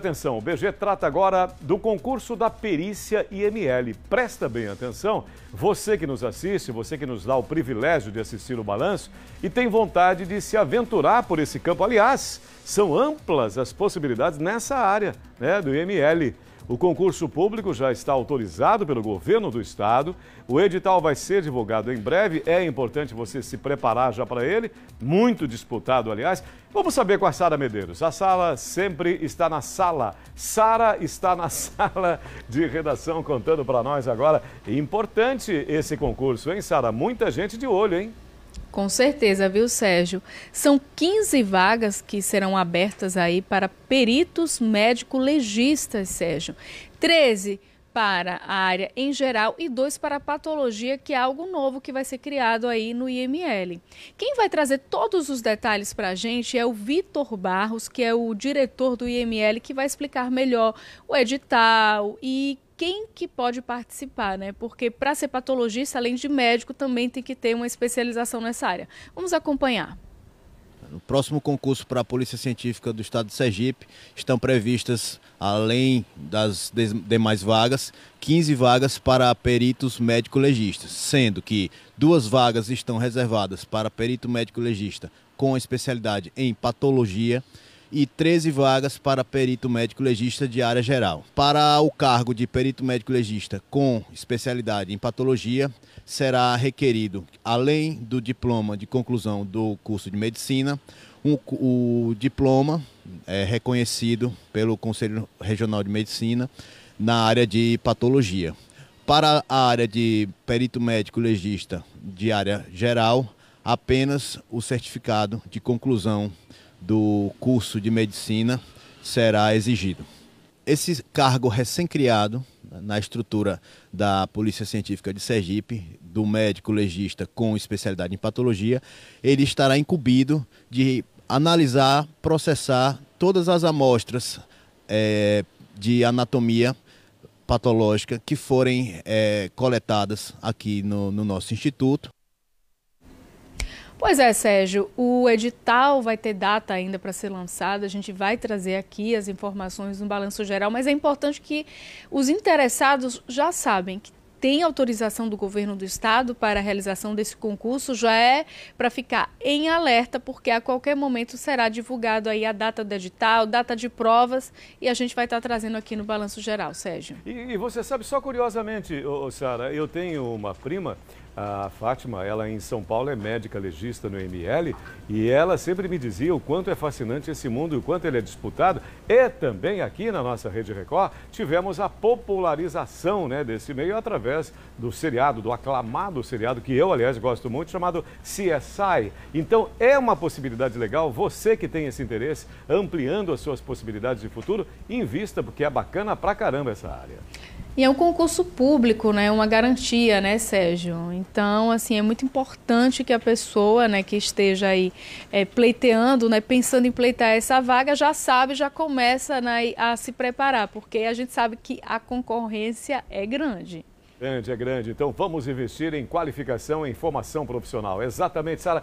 Atenção, o BG trata agora do concurso da perícia IML. Presta bem atenção, você que nos assiste, você que nos dá o privilégio de assistir o balanço e tem vontade de se aventurar por esse campo. Aliás, são amplas as possibilidades nessa área né, do IML. O concurso público já está autorizado pelo governo do estado. O edital vai ser divulgado em breve. É importante você se preparar já para ele. Muito disputado, aliás. Vamos saber com a Sara Medeiros. A sala sempre está na sala. Sara está na sala de redação contando para nós agora. Importante esse concurso, hein, Sara? Muita gente de olho, hein? Com certeza, viu, Sérgio? São 15 vagas que serão abertas aí para peritos médico-legistas, Sérgio. 13 para a área em geral e dois para a patologia, que é algo novo que vai ser criado aí no IML. Quem vai trazer todos os detalhes para a gente é o Vitor Barros, que é o diretor do IML, que vai explicar melhor o edital e quem que pode participar, né? Porque para ser patologista, além de médico, também tem que ter uma especialização nessa área. Vamos acompanhar. No próximo concurso para a Polícia Científica do Estado de Sergipe, estão previstas, além das demais vagas, 15 vagas para peritos médico-legistas, sendo que duas vagas estão reservadas para perito médico-legista com especialidade em patologia e 13 vagas para perito médico legista de área geral. Para o cargo de perito médico legista com especialidade em patologia, será requerido, além do diploma de conclusão do curso de medicina, um, o diploma é reconhecido pelo Conselho Regional de Medicina na área de patologia. Para a área de perito médico legista de área geral, apenas o certificado de conclusão do curso de medicina será exigido. Esse cargo recém-criado na estrutura da Polícia Científica de Sergipe, do médico legista com especialidade em patologia, ele estará incumbido de analisar, processar todas as amostras é, de anatomia patológica que forem é, coletadas aqui no, no nosso instituto. Pois é, Sérgio, o edital vai ter data ainda para ser lançado. A gente vai trazer aqui as informações no balanço geral, mas é importante que os interessados já sabem que tem autorização do governo do estado para a realização desse concurso, já é para ficar em alerta, porque a qualquer momento será divulgado aí a data do edital, data de provas, e a gente vai estar tá trazendo aqui no Balanço Geral, Sérgio. E, e você sabe, só curiosamente, Sara, eu tenho uma prima a Fátima, ela em São Paulo é médica legista no ML e ela sempre me dizia o quanto é fascinante esse mundo e o quanto ele é disputado. E também aqui na nossa Rede Record tivemos a popularização né, desse meio através do seriado, do aclamado seriado, que eu, aliás, gosto muito, chamado CSI. Então é uma possibilidade legal, você que tem esse interesse, ampliando as suas possibilidades de futuro, invista, porque é bacana pra caramba essa área. E é um concurso público, né? Uma garantia, né, Sérgio? Então, assim, é muito importante que a pessoa, né, que esteja aí é, pleiteando, né, pensando em pleitear essa vaga, já sabe, já começa né, a se preparar, porque a gente sabe que a concorrência é grande. Grande, é grande. Então vamos investir em qualificação e em formação profissional. Exatamente, Sara.